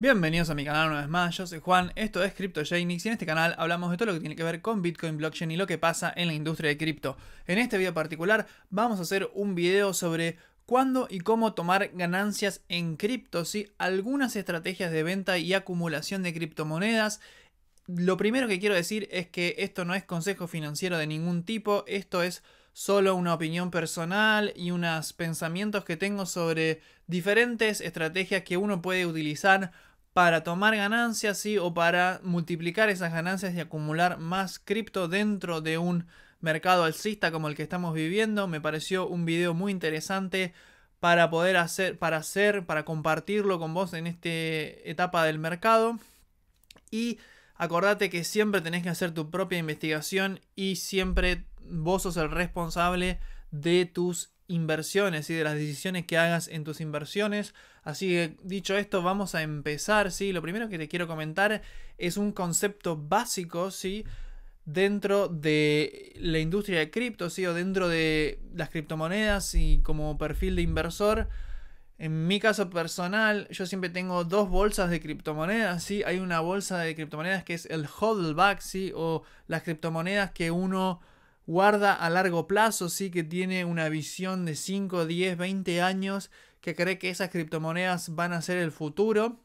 Bienvenidos a mi canal una vez más, yo soy Juan, esto es CryptoJanix y en este canal hablamos de todo lo que tiene que ver con Bitcoin, blockchain y lo que pasa en la industria de cripto. En este video particular vamos a hacer un video sobre cuándo y cómo tomar ganancias en cripto, ¿sí? algunas estrategias de venta y acumulación de criptomonedas. Lo primero que quiero decir es que esto no es consejo financiero de ningún tipo, esto es solo una opinión personal y unos pensamientos que tengo sobre diferentes estrategias que uno puede utilizar para tomar ganancias o para multiplicar esas ganancias y acumular más cripto dentro de un mercado alcista como el que estamos viviendo. Me pareció un video muy interesante para poder hacer, para hacer, para compartirlo con vos en esta etapa del mercado. Y acordate que siempre tenés que hacer tu propia investigación y siempre vos sos el responsable de tus inversiones y de las decisiones que hagas en tus inversiones. Así que dicho esto, vamos a empezar, ¿sí? Lo primero que te quiero comentar es un concepto básico, ¿sí? Dentro de la industria de cripto, ¿sí? O dentro de las criptomonedas y como perfil de inversor. En mi caso personal, yo siempre tengo dos bolsas de criptomonedas, ¿sí? Hay una bolsa de criptomonedas que es el huddleback, ¿sí? O las criptomonedas que uno guarda a largo plazo, sí que tiene una visión de 5, 10, 20 años, que cree que esas criptomonedas van a ser el futuro.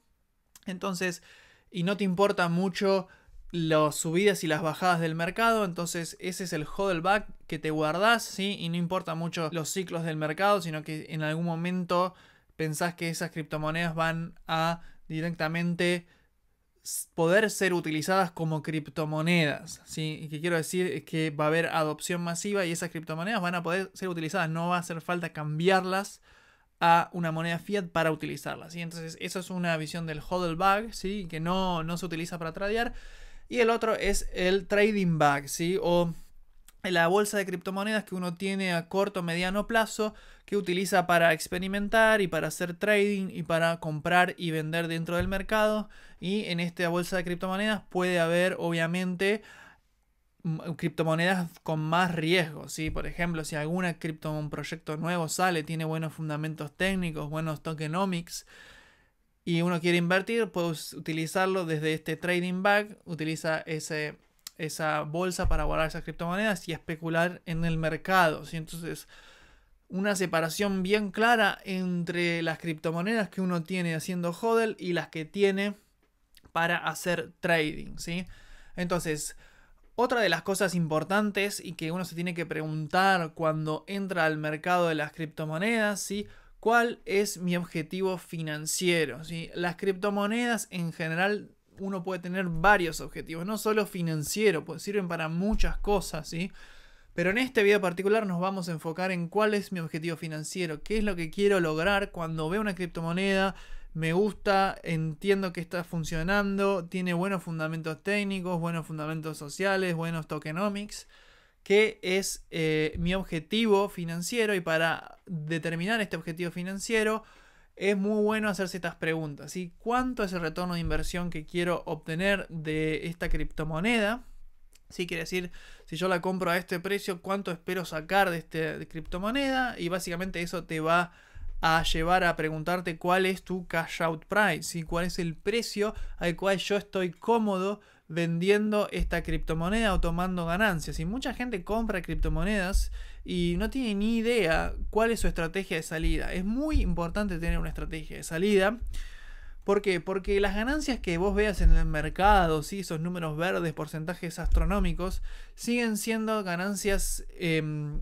Entonces, y no te importa mucho las subidas y las bajadas del mercado, entonces ese es el back que te guardas, ¿sí? Y no importa mucho los ciclos del mercado, sino que en algún momento pensás que esas criptomonedas van a directamente poder ser utilizadas como criptomonedas. ¿sí? que quiero decir que va a haber adopción masiva y esas criptomonedas van a poder ser utilizadas. No va a hacer falta cambiarlas a una moneda fiat para utilizarlas. y Entonces, esa es una visión del hodl bag, ¿sí? que no, no se utiliza para tradear. Y el otro es el trading bag, ¿sí? o la bolsa de criptomonedas que uno tiene a corto o mediano plazo que utiliza para experimentar y para hacer trading y para comprar y vender dentro del mercado y en esta bolsa de criptomonedas puede haber obviamente criptomonedas con más riesgo, Por ejemplo, si alguna cripto, un proyecto nuevo sale, tiene buenos fundamentos técnicos, buenos tokenomics, y uno quiere invertir, puede utilizarlo desde este trading bag, utiliza ese, esa bolsa para guardar esas criptomonedas y especular en el mercado. ¿sí? Entonces, una separación bien clara entre las criptomonedas que uno tiene haciendo hodl y las que tiene para hacer trading. ¿sí? Entonces, otra de las cosas importantes y que uno se tiene que preguntar cuando entra al mercado de las criptomonedas, ¿sí? ¿Cuál es mi objetivo financiero? ¿sí? Las criptomonedas en general uno puede tener varios objetivos, no solo financiero, pues sirven para muchas cosas, ¿sí? Pero en este video particular nos vamos a enfocar en cuál es mi objetivo financiero, qué es lo que quiero lograr cuando veo una criptomoneda, me gusta, entiendo que está funcionando, tiene buenos fundamentos técnicos, buenos fundamentos sociales, buenos tokenomics, qué es eh, mi objetivo financiero y para determinar este objetivo financiero es muy bueno hacerse estas preguntas. ¿Cuánto es el retorno de inversión que quiero obtener de esta criptomoneda? si quiere decir, si yo la compro a este precio, ¿cuánto espero sacar de esta criptomoneda? Y básicamente eso te va a llevar a preguntarte cuál es tu cash out price, y cuál es el precio al cual yo estoy cómodo vendiendo esta criptomoneda o tomando ganancias. Y mucha gente compra criptomonedas y no tiene ni idea cuál es su estrategia de salida. Es muy importante tener una estrategia de salida. ¿Por qué? Porque las ganancias que vos veas en el mercado, ¿sí? esos números verdes, porcentajes astronómicos, siguen siendo ganancias em,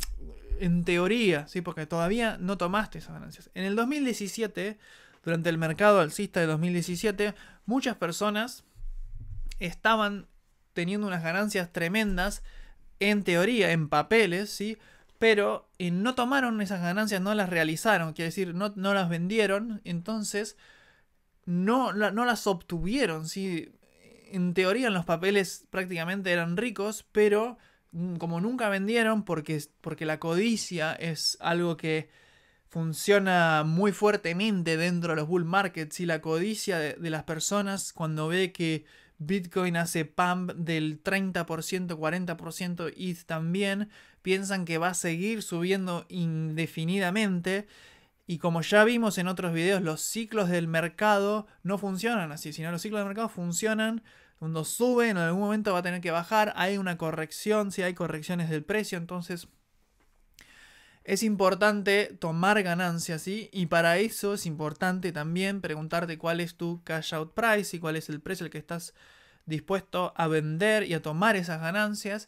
en teoría, ¿sí? porque todavía no tomaste esas ganancias. En el 2017, durante el mercado alcista de 2017, muchas personas estaban teniendo unas ganancias tremendas, en teoría, en papeles, ¿sí? Pero no tomaron esas ganancias, no las realizaron, quiere decir, no, no las vendieron, entonces no, no las obtuvieron, ¿sí? En teoría, en los papeles prácticamente eran ricos, pero mm, como nunca vendieron, porque, porque la codicia es algo que funciona muy fuertemente dentro de los bull markets y la codicia de las personas cuando ve que Bitcoin hace pump del 30%, 40%, y también. Piensan que va a seguir subiendo indefinidamente. Y como ya vimos en otros videos, los ciclos del mercado no funcionan así, sino los ciclos del mercado funcionan cuando suben, en algún momento va a tener que bajar, hay una corrección, si hay correcciones del precio, entonces es importante tomar ganancias, ¿sí? Y para eso es importante también preguntarte cuál es tu cash out price y cuál es el precio al que estás dispuesto a vender y a tomar esas ganancias.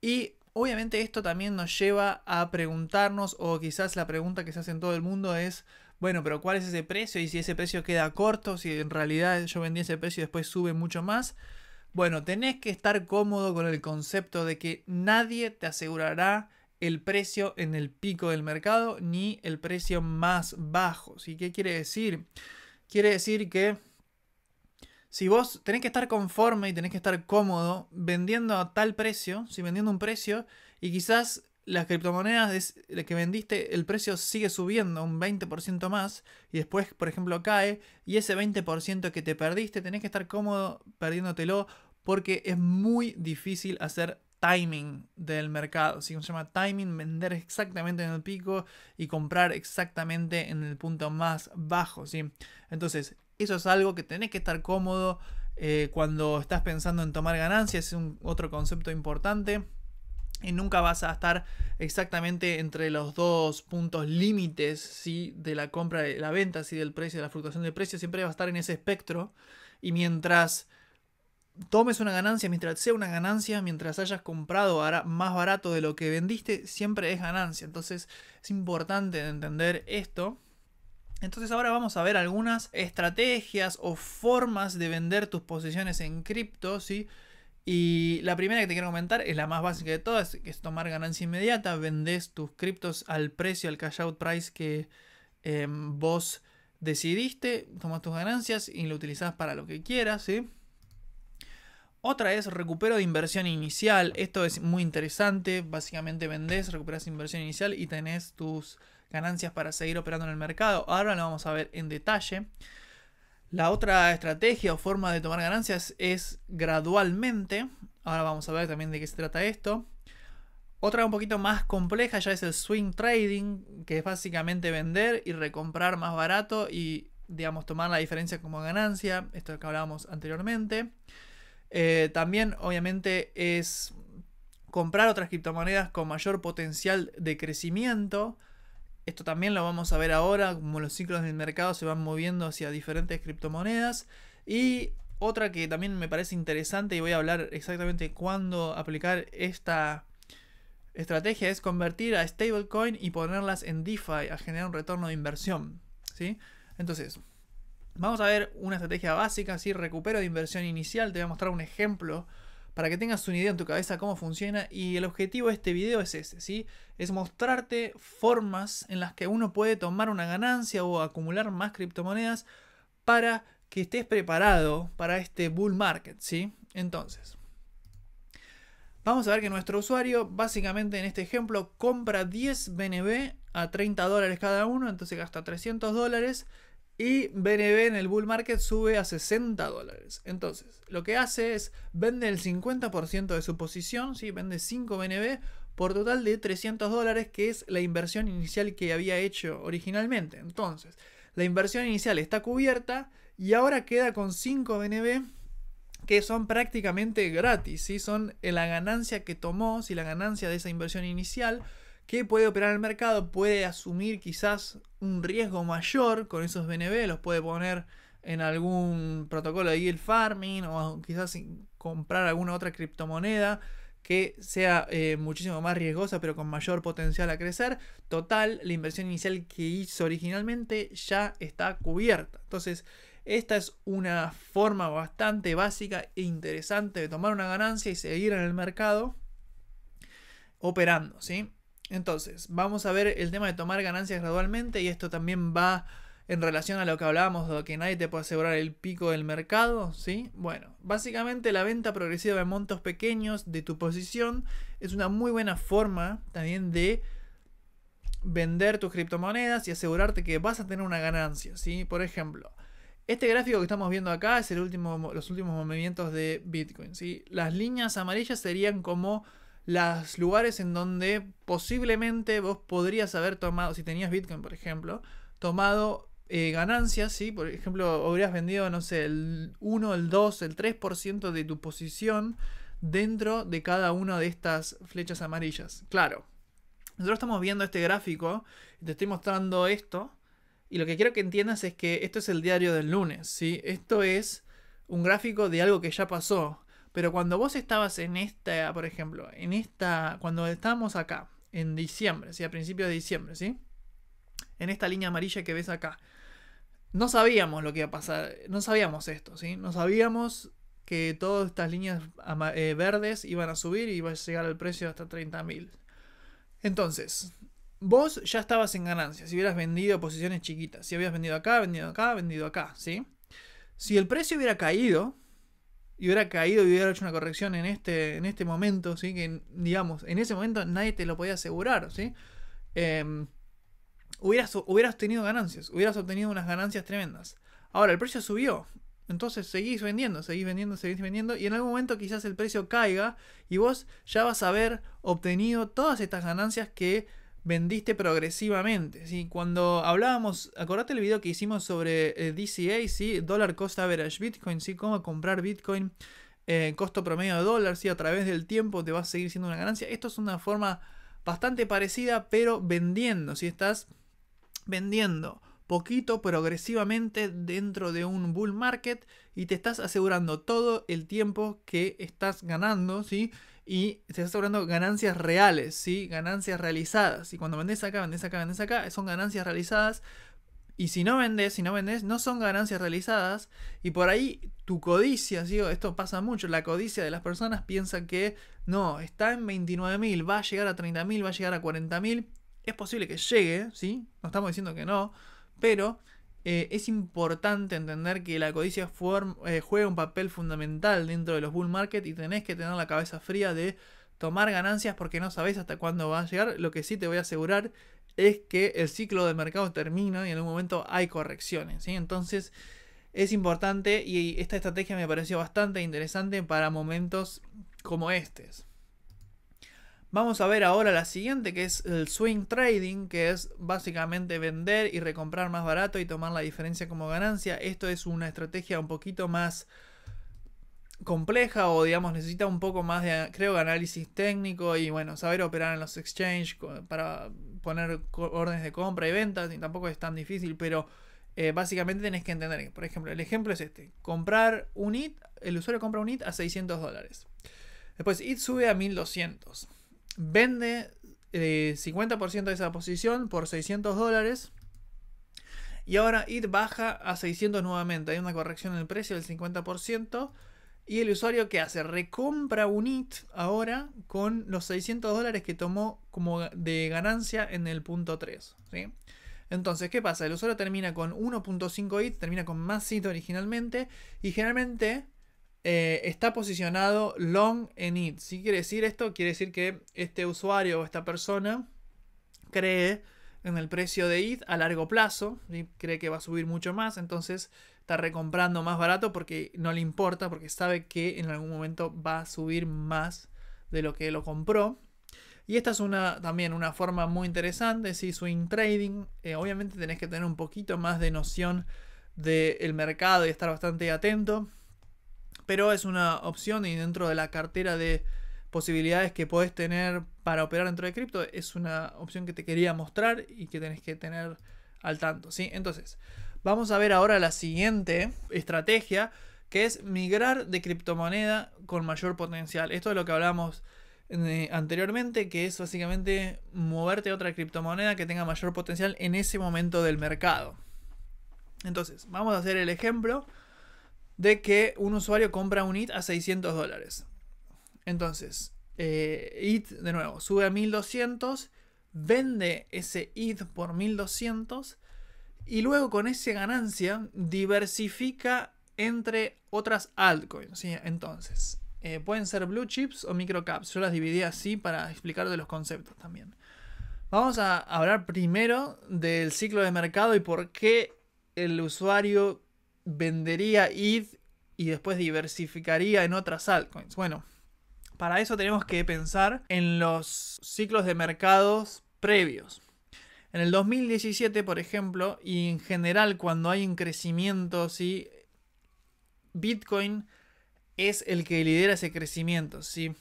Y obviamente esto también nos lleva a preguntarnos, o quizás la pregunta que se hace en todo el mundo es, bueno, pero ¿cuál es ese precio? Y si ese precio queda corto, si en realidad yo vendí ese precio y después sube mucho más. Bueno, tenés que estar cómodo con el concepto de que nadie te asegurará el precio en el pico del mercado ni el precio más bajo. ¿sí? ¿Qué quiere decir? Quiere decir que si vos tenés que estar conforme y tenés que estar cómodo vendiendo a tal precio, si vendiendo un precio y quizás las criptomonedas que vendiste, el precio sigue subiendo un 20% más y después, por ejemplo, cae y ese 20% que te perdiste, tenés que estar cómodo perdiéndotelo porque es muy difícil hacer timing del mercado, ¿sí? se llama timing, vender exactamente en el pico y comprar exactamente en el punto más bajo, ¿sí? Entonces, eso es algo que tenés que estar cómodo eh, cuando estás pensando en tomar ganancias, es un otro concepto importante. Y nunca vas a estar exactamente entre los dos puntos límites ¿sí? de la compra, de la venta, ¿sí? del precio, de la fluctuación del precio. Siempre va a estar en ese espectro. Y mientras tomes una ganancia, mientras sea una ganancia, mientras hayas comprado más barato de lo que vendiste, siempre es ganancia. Entonces es importante entender esto. Entonces ahora vamos a ver algunas estrategias o formas de vender tus posiciones en cripto, ¿sí? Y la primera que te quiero comentar es la más básica de todas, que es tomar ganancia inmediata, vendes tus criptos al precio, al cash out price que em, vos decidiste, tomas tus ganancias y lo utilizas para lo que quieras, ¿sí? Otra es recupero de inversión inicial. Esto es muy interesante. Básicamente vendés, recuperas inversión inicial y tenés tus ganancias para seguir operando en el mercado. Ahora lo vamos a ver en detalle. La otra estrategia o forma de tomar ganancias es gradualmente. Ahora vamos a ver también de qué se trata esto. Otra un poquito más compleja ya es el swing trading, que es básicamente vender y recomprar más barato y, digamos, tomar la diferencia como ganancia. Esto que hablábamos anteriormente. Eh, también, obviamente, es comprar otras criptomonedas con mayor potencial de crecimiento. Esto también lo vamos a ver ahora, como los ciclos del mercado se van moviendo hacia diferentes criptomonedas. Y otra que también me parece interesante y voy a hablar exactamente cuándo aplicar esta estrategia es convertir a stablecoin y ponerlas en DeFi a generar un retorno de inversión. ¿sí? Entonces, Vamos a ver una estrategia básica, así recupero de inversión inicial, te voy a mostrar un ejemplo para que tengas una idea en tu cabeza cómo funciona y el objetivo de este video es ese, ¿sí? Es mostrarte formas en las que uno puede tomar una ganancia o acumular más criptomonedas para que estés preparado para este bull market, ¿sí? Entonces, vamos a ver que nuestro usuario básicamente en este ejemplo compra 10 BNB a 30 dólares cada uno, entonces gasta 300 dólares y BNB en el bull market sube a 60 dólares. Entonces, lo que hace es vende el 50% de su posición, vende 5 BNB por total de 300 dólares, que es la inversión inicial que había hecho originalmente. Entonces, la inversión inicial está cubierta y ahora queda con 5 BNB que son prácticamente gratis, son eh, la ganancia que tomó, si la ganancia de esa inversión inicial que puede operar el mercado, puede asumir quizás un riesgo mayor con esos BNB, los puede poner en algún protocolo de yield farming o quizás comprar alguna otra criptomoneda que sea eh, muchísimo más riesgosa pero con mayor potencial a crecer. Total, la inversión inicial que hizo originalmente ya está cubierta. Entonces, esta es una forma bastante básica e interesante de tomar una ganancia y seguir en el mercado operando, ¿sí? Entonces, vamos a ver el tema de tomar ganancias gradualmente y esto también va en relación a lo que hablábamos de que nadie te puede asegurar el pico del mercado, ¿sí? Bueno, básicamente la venta progresiva de montos pequeños de tu posición es una muy buena forma también de vender tus criptomonedas y asegurarte que vas a tener una ganancia, ¿sí? Por ejemplo, este gráfico que estamos viendo acá es el último, los últimos movimientos de Bitcoin, ¿sí? Las líneas amarillas serían como los lugares en donde posiblemente vos podrías haber tomado, si tenías Bitcoin, por ejemplo, tomado eh, ganancias, ¿sí? Por ejemplo, habrías vendido, no sé, el 1, el 2, el 3% de tu posición dentro de cada una de estas flechas amarillas. Claro, nosotros estamos viendo este gráfico, te estoy mostrando esto, y lo que quiero que entiendas es que esto es el diario del lunes, ¿sí? Esto es un gráfico de algo que ya pasó, pero cuando vos estabas en esta, por ejemplo, en esta, cuando estábamos acá, en diciembre, ¿sí? a principios de diciembre, ¿sí? En esta línea amarilla que ves acá, no sabíamos lo que iba a pasar, no sabíamos esto, ¿sí? No sabíamos que todas estas líneas eh, verdes iban a subir y iba a llegar al precio hasta 30.000. Entonces, vos ya estabas en ganancias si hubieras vendido posiciones chiquitas, si habías vendido acá, vendido acá, vendido acá, ¿sí? Si el precio hubiera caído, y hubiera caído y hubiera hecho una corrección en este, en este momento, ¿sí? Que, digamos, en ese momento nadie te lo podía asegurar, ¿sí? Em, hubieras, hubieras tenido ganancias, hubieras obtenido unas ganancias tremendas. Ahora, el precio subió, entonces seguís vendiendo, seguís vendiendo, seguís vendiendo y en algún momento quizás el precio caiga y vos ya vas a haber obtenido todas estas ganancias que vendiste progresivamente. ¿sí? Cuando hablábamos, acordate el video que hicimos sobre eh, DCA, ¿sí? Dollar Cost Average Bitcoin, ¿sí? Cómo comprar Bitcoin, eh, costo promedio de dólar, ¿sí? A través del tiempo te va a seguir siendo una ganancia. Esto es una forma bastante parecida, pero vendiendo, si Estás vendiendo poquito progresivamente dentro de un bull market y te estás asegurando todo el tiempo que estás ganando, ¿sí? y te estás hablando ganancias reales, ¿sí? Ganancias realizadas. Y cuando vendes acá, vendes acá, vendes acá, son ganancias realizadas. Y si no vendes, si no vendes, no son ganancias realizadas. Y por ahí tu codicia, ¿sí? esto pasa mucho, la codicia de las personas piensa que no, está en 29.000, va a llegar a 30.000, va a llegar a 40.000. Es posible que llegue, ¿sí? No estamos diciendo que no, pero eh, es importante entender que la codicia eh, juega un papel fundamental dentro de los bull market y tenés que tener la cabeza fría de tomar ganancias porque no sabés hasta cuándo va a llegar. Lo que sí te voy a asegurar es que el ciclo de mercado termina y en un momento hay correcciones. ¿sí? Entonces es importante y esta estrategia me pareció bastante interesante para momentos como estos. Vamos a ver ahora la siguiente que es el swing trading, que es básicamente vender y recomprar más barato y tomar la diferencia como ganancia. Esto es una estrategia un poquito más compleja o digamos necesita un poco más de creo análisis técnico y bueno saber operar en los exchanges para poner órdenes de compra y venta. y tampoco es tan difícil pero eh, básicamente tenés que entender por ejemplo el ejemplo es este comprar un it el usuario compra un it a 600 dólares después it sube a 1200 vende 50% eh, de esa posición por 600 dólares. Y ahora IT baja a 600 nuevamente. Hay una corrección en el precio del 50%. Y el usuario que hace recompra un IT ahora con los 600 dólares que tomó como de ganancia en el punto 3. Entonces, ¿qué pasa? El usuario termina con 1.5 IT, termina con más IT originalmente. Y generalmente eh, está posicionado long en it. Si quiere decir esto, quiere decir que este usuario o esta persona cree en el precio de it a largo plazo, y cree que va a subir mucho más, entonces está recomprando más barato porque no le importa, porque sabe que en algún momento va a subir más de lo que lo compró. Y esta es una, también una forma muy interesante, si swing trading. Eh, obviamente tenés que tener un poquito más de noción del mercado y estar bastante atento pero es una opción y dentro de la cartera de posibilidades que podés tener para operar dentro de cripto es una opción que te quería mostrar y que tenés que tener al tanto, ¿sí? Entonces, vamos a ver ahora la siguiente estrategia que es migrar de criptomoneda con mayor potencial. Esto es lo que hablamos eh, anteriormente, que es básicamente moverte a otra criptomoneda que tenga mayor potencial en ese momento del mercado. Entonces, vamos a hacer el ejemplo de que un usuario compra un IT a 600 dólares. Entonces, eh, de nuevo sube a 1200, vende ese ETH por 1200 y luego con esa ganancia diversifica entre otras altcoins. Entonces, eh, pueden ser blue chips o microcaps. Yo las dividí así para de los conceptos también. Vamos a hablar primero del ciclo de mercado y por qué el usuario vendería ETH y después diversificaría en otras altcoins. Bueno, para eso tenemos que pensar en los ciclos de mercados previos. En el 2017, por ejemplo, y en general cuando hay un crecimiento, ¿sí? Bitcoin es el que lidera ese crecimiento, ¿sí?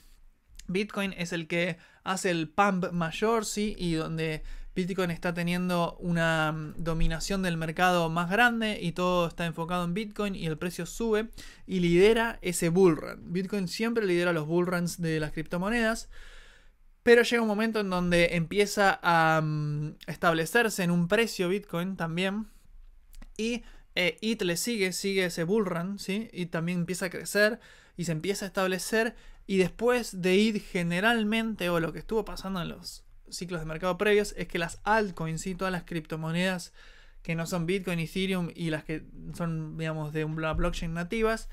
Bitcoin es el que hace el pump mayor, ¿sí? Y donde Bitcoin está teniendo una mm, dominación del mercado más grande y todo está enfocado en Bitcoin y el precio sube y lidera ese bull run. Bitcoin siempre lidera los bull runs de las criptomonedas. Pero llega un momento en donde empieza a mm, establecerse en un precio Bitcoin también. Y ETH le sigue, sigue ese bull run, ¿sí? Y también empieza a crecer y se empieza a establecer. Y después de ETH generalmente, o lo que estuvo pasando en los ciclos de mercado previos es que las altcoins, y todas las criptomonedas que no son Bitcoin, y Ethereum y las que son, digamos, de una blockchain nativas,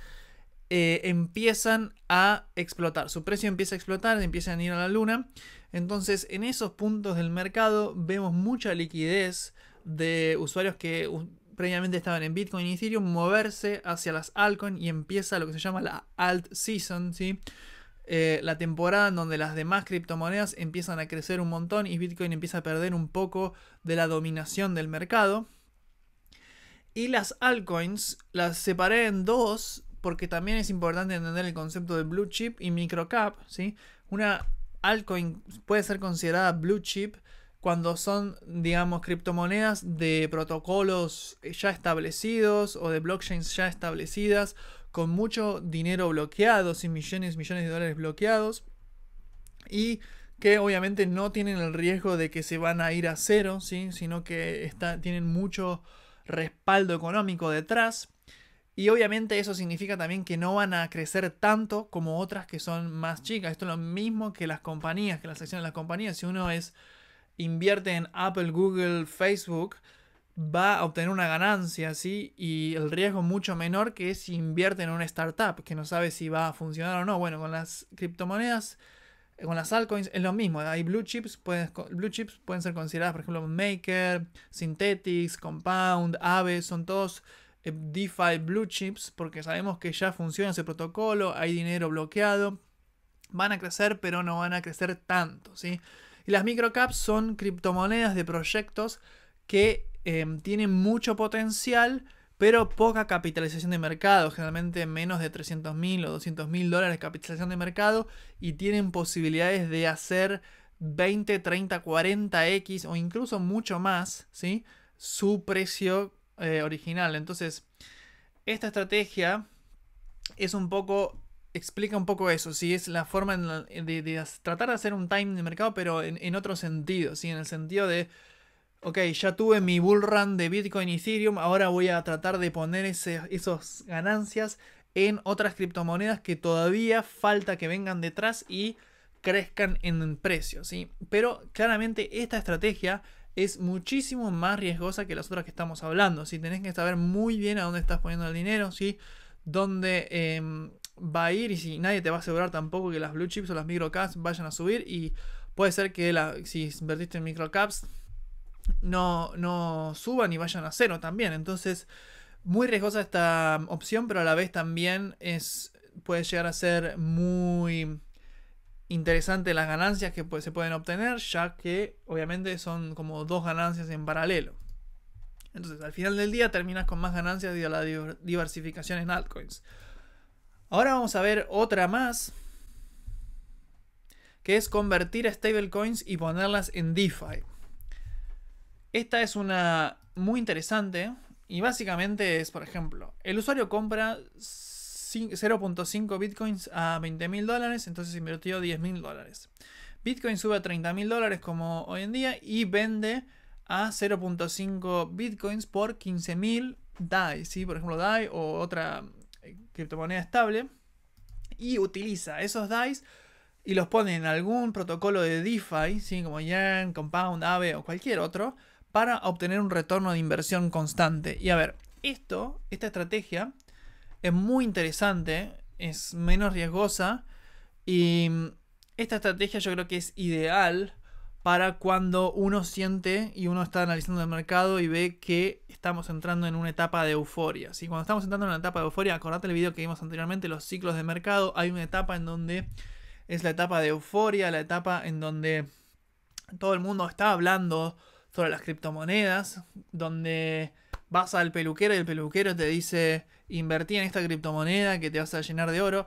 eh, empiezan a explotar. Su precio empieza a explotar, empiezan a ir a la luna. Entonces, en esos puntos del mercado vemos mucha liquidez de usuarios que previamente estaban en Bitcoin y Ethereum moverse hacia las altcoins y empieza lo que se llama la alt season, ¿sí? Eh, la temporada en donde las demás criptomonedas empiezan a crecer un montón y Bitcoin empieza a perder un poco de la dominación del mercado. Y las altcoins las separé en dos porque también es importante entender el concepto de blue chip y microcap, ¿sí? Una altcoin puede ser considerada blue chip cuando son, digamos, criptomonedas de protocolos ya establecidos o de blockchains ya establecidas con mucho dinero bloqueado, sin millones, millones de dólares bloqueados, y que obviamente no tienen el riesgo de que se van a ir a cero, ¿sí? sino que tienen mucho respaldo económico detrás. Y obviamente eso significa también que no van a crecer tanto como otras que son más chicas. Esto es lo mismo que las compañías, que las acciones de las compañías. Si uno es invierte en Apple, Google, Facebook, va a obtener una ganancia, ¿sí? Y el riesgo mucho menor que si invierte en una startup, que no sabe si va a funcionar o no. Bueno, con las criptomonedas, eh, con las altcoins es lo mismo. Hay blue chips, pueden, blue chips pueden ser consideradas, por ejemplo, Maker, Synthetics, Compound, aves son todos eh, DeFi blue chips porque sabemos que ya funciona ese protocolo, hay dinero bloqueado. Van a crecer, pero no van a crecer tanto, ¿sí? Y las microcaps son criptomonedas de proyectos que Em, tienen mucho potencial, pero poca capitalización de mercado, generalmente menos de 300 mil o 200 mil dólares de capitalización de mercado y tienen posibilidades de hacer 20, 30, 40x o incluso mucho más, ¿sí? Su precio eh, original. Entonces, esta estrategia es un poco explica un poco eso, si es la forma de, tratar de hacer un time de mercado, pero en, otro sentido, ¿sí? en el sentido de ok, ya tuve mi bull run de Bitcoin y Ethereum, ahora voy a tratar de poner esas ganancias en otras criptomonedas que todavía falta que vengan detrás y crezcan en precio, ¿sí? Pero claramente esta estrategia es muchísimo más riesgosa que las otras que estamos hablando, si Tenés que saber muy bien a dónde estás poniendo el dinero, ¿sí? Dónde em, va a ir y si nadie te va a asegurar tampoco que las blue chips o las microcaps vayan a subir y puede ser que la, si invertiste en microcaps no, suban y vayan a cero también. Entonces, muy riesgosa esta opción, pero a la vez también es, puede llegar a ser muy interesante las ganancias que se pueden obtener, ya que obviamente son como dos ganancias en paralelo. Entonces, al final del día terminas con más ganancias debido a la diversificación en altcoins. Ahora vamos a ver otra más, que es convertir stablecoins y ponerlas en DeFi. Esta es una muy interesante y básicamente es, por ejemplo, el usuario compra 0.5 bitcoins a 20 mil dólares, entonces invirtió 10 mil dólares. Bitcoin sube a 30 mil dólares como hoy en día y vende a 0.5 bitcoins por 15.000 mil DAI, por ejemplo DAI o otra eh, criptomoneda estable y utiliza esos dai y los pone en algún protocolo de DeFi, ¿sí? como Yen, Compound, Aave o cualquier otro, para obtener un retorno de inversión constante. Y a ver, esto, esta estrategia es muy interesante, es menos riesgosa y esta estrategia yo creo que es ideal para cuando uno siente y uno está analizando el mercado y ve que estamos entrando en una etapa de euforia. si Cuando estamos entrando en una etapa de euforia, acordate el video que vimos anteriormente, los ciclos de mercado, hay una etapa en donde es la etapa de euforia, la etapa en donde todo el mundo está hablando sobre las criptomonedas, donde vas al peluquero y el peluquero te dice invertí en esta criptomoneda que te vas a llenar de oro.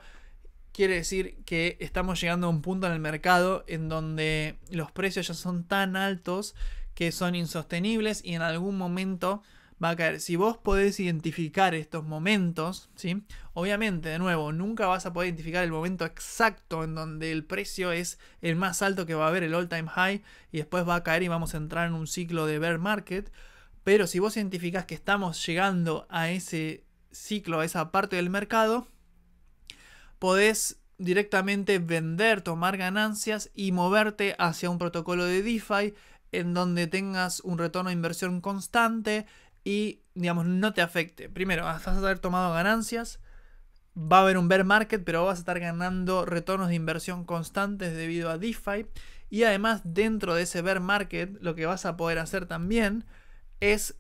Quiere decir que estamos llegando a un punto en el mercado en donde los precios ya son tan altos que son insostenibles y en algún momento va a caer. Si vos podés identificar estos momentos, ¿sí? Obviamente, de nuevo, nunca vas a poder identificar el momento exacto en donde el precio es el más alto que va a haber, el all time high, y después va a caer y vamos a entrar en un ciclo de bear market. Pero si vos identificás que estamos llegando a ese ciclo, a esa parte del mercado, podés directamente vender, tomar ganancias y moverte hacia un protocolo de DeFi en donde tengas un retorno de inversión constante, y, digamos, no te afecte. Primero, vas a haber tomado ganancias, va a haber un bear market, pero vas a estar ganando retornos de inversión constantes debido a DeFi. Y además, dentro de ese bear market, lo que vas a poder hacer también es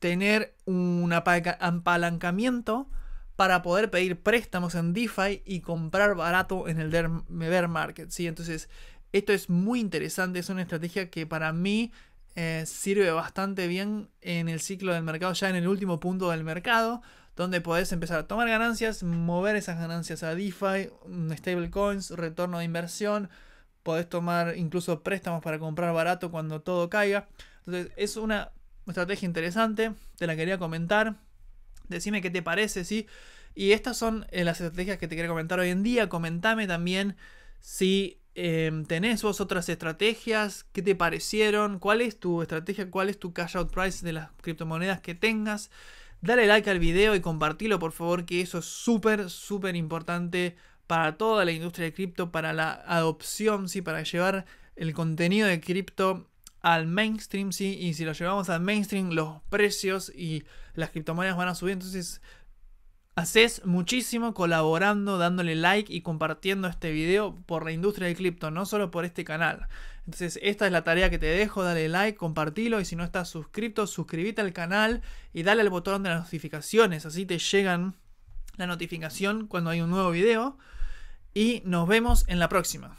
tener un apalancamiento para poder pedir préstamos en DeFi y comprar barato en el bear market. ¿sí? Entonces, esto es muy interesante, es una estrategia que para mí eh, sirve bastante bien en el ciclo del mercado, ya en el último punto del mercado, donde podés empezar a tomar ganancias, mover esas ganancias a DeFi, mm, stablecoins, retorno de inversión, podés tomar incluso préstamos para comprar barato cuando todo caiga. Entonces es una estrategia interesante, te la quería comentar, decime qué te parece, ¿sí? Y estas son eh, las estrategias que te quería comentar hoy en día, comentame también si Em, ¿Tenés vos otras estrategias? ¿Qué te parecieron? ¿Cuál es tu estrategia? ¿Cuál es tu cash out price de las criptomonedas que tengas? Dale like al video y compartilo, por favor, que eso es súper, súper importante para toda la industria de cripto, para la adopción, ¿sí? para llevar el contenido de cripto al mainstream, ¿sí? y si lo llevamos al mainstream, los precios y las criptomonedas van a subir. Entonces, haces muchísimo colaborando, dándole like y compartiendo este video por la industria del cripto, no solo por este canal. Entonces, esta es la tarea que te dejo, dale like, compartilo y si no estás suscrito, suscríbete al canal y dale al botón de las notificaciones, así te llegan la notificación cuando hay un nuevo video y nos vemos en la próxima.